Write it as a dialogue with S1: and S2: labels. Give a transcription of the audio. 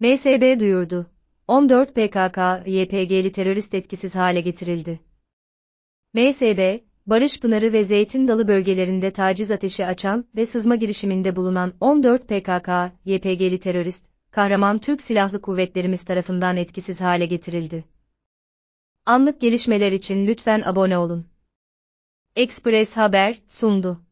S1: MSB duyurdu. 14 PKK, YPG'li terörist etkisiz hale getirildi. MSB, Barış Pınarı ve Zeytin Dalı bölgelerinde taciz ateşi açan ve sızma girişiminde bulunan 14 PKK, YPG'li terörist, kahraman Türk Silahlı Kuvvetlerimiz tarafından etkisiz hale getirildi. Anlık gelişmeler için lütfen abone olun. Express Haber sundu.